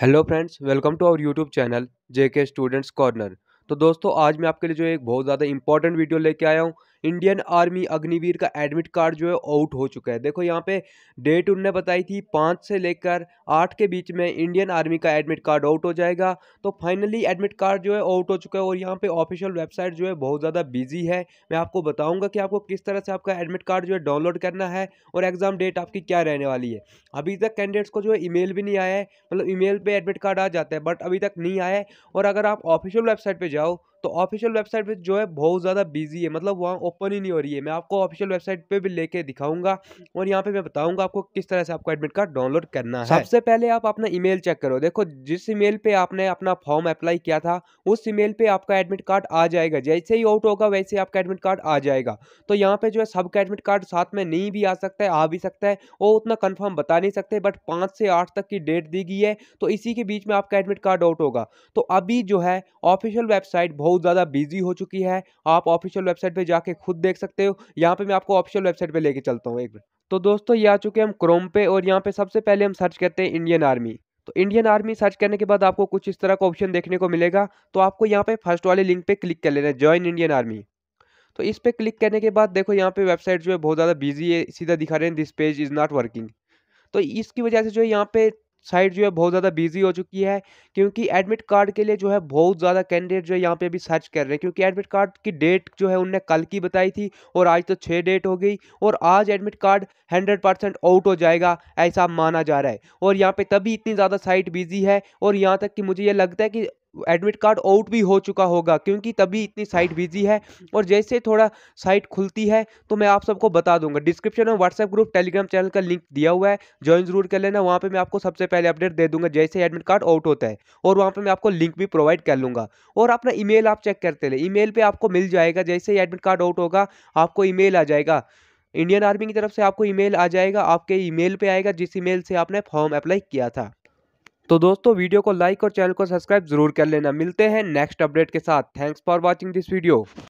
Hello friends welcome to our YouTube channel JK students corner तो दोस्तों आज मैं आपके लिए जो एक बहुत ज़्यादा इंपॉर्टेंट वीडियो लेके आया हूँ इंडियन आर्मी अग्निवीर का एडमिट कार्ड जो है आउट हो चुका है देखो यहाँ पे डेट उनने बताई थी पाँच से लेकर आठ के बीच में इंडियन आर्मी का एडमिट कार्ड आउट हो जाएगा तो फाइनली एडमिट कार्ड जो है आउट हो चुका है और यहाँ पे ऑफिशियल वेबसाइट जो है बहुत ज़्यादा बिजी है मैं आपको बताऊँगा कि आपको किस तरह से आपका एडमिट कार्ड जो है डाउनलोड करना है और एग्ज़ाम डेट आपकी क्या रहने वाली है अभी तक कैंडिडेट्स को जो है ई भी नहीं आया है मतलब ई मेल एडमिट कार्ड आ जाता है बट अभी तक नहीं आया है और अगर आप ऑफिशियल वेबसाइट पर जाओ तो ऑफिशियल वेबसाइट पे जो है बहुत ज़्यादा बिजी है मतलब वहाँ ओपन ही नहीं हो रही है मैं आपको ऑफिशियल वेबसाइट पे भी लेके दिखाऊंगा हम्म। और यहाँ पे मैं बताऊंगा आपको किस तरह से आपको एडमिट कार्ड डाउनलोड करना है सबसे पहले आप अपना ई चेक करो देखो जिस ईमेल मेल आपने अपना फॉर्म अप्लाई किया था उस ई मेल आपका एडमिट कार्ड आ जाएगा जैसे ही आउट होगा वैसे ही आपका एडमिट कार्ड आ जाएगा तो यहाँ पे जो है सबका एडमिट कार्ड साथ में नहीं भी आ सकता है आ भी सकता है वो उतना कन्फर्म बता नहीं सकते बट पाँच से आठ तक की डेट दी गई है तो इसी के बीच में आपका एडमिट कार्ड आउट होगा तो अभी जो है ऑफिशियल वेबसाइट बहुत बहुत ज़्यादा बिजी हो चुकी है आप ऑफिशियल वेबसाइट पर जाके खुद देख सकते हो यहाँ पर मैं आपको ऑफिशियल वेबसाइट पर लेके चलता हूँ एक मिनट तो दोस्तों ये आ चुके हैं हम क्रोम पे और यहाँ पे सबसे पहले हम सर्च करते हैं इंडियन आर्मी तो इंडियन आर्मी सर्च करने के बाद आपको कुछ इस तरह का ऑप्शन देखने को मिलेगा तो आपको यहाँ पे फर्स्ट वाले लिंक पे क्लिक कर लेना है ज्वाइन इंडियन आर्मी तो इस पर क्लिक करने के बाद देखो यहाँ पे वेबसाइट जो है बहुत ज़्यादा बिजी है सीधा दिखा रहे हैं this page is not working तो इसकी वजह से जो है यहाँ पे साइट जो है बहुत ज़्यादा बिजी हो चुकी है क्योंकि एडमिट कार्ड के लिए जो है बहुत ज़्यादा कैंडिडेट जो है यहाँ पे अभी सर्च कर रहे हैं क्योंकि एडमिट कार्ड की डेट जो है उनने कल की बताई थी और आज तो छः डेट हो गई और आज admit card hundred percent out हो जाएगा ऐसा माना जा रहा है और यहाँ पर तभी इतनी ज़्यादा साइट बिजी है और यहाँ तक कि मुझे ये लगता है कि एडमिट कार्ड आउट भी हो चुका होगा क्योंकि तभी इतनी साइट बिजी है और जैसे थोड़ा साइट खुलती है तो मैं आप सबको बता दूंगा डिस्क्रिप्शन में व्हाट्सएप ग्रुप टेलीग्राम चैनल का लिंक दिया हुआ है ज्वाइन जरूर कर लेना वहाँ पर मैं आपको सबसे पहले अपडेट दे दूंगा जैसे एडमिट कार्ड आउट होता है और वहाँ पर मैं आपको लिंक भी प्रोवाइड कर लूँगा और अपना ई आप चेक करते रहे ई पर आपको मिल जाएगा जैसे ही एडमिट कार्ड आउट होगा आपको ई आ जाएगा इंडियन आर्मी की तरफ से आपको ईमेल आ जाएगा आपके ईमेल पे आएगा जिस ईमेल से आपने फॉर्म अप्लाई किया था तो दोस्तों वीडियो को लाइक और चैनल को सब्सक्राइब जरूर कर लेना मिलते हैं नेक्स्ट अपडेट के साथ thanks for watching this video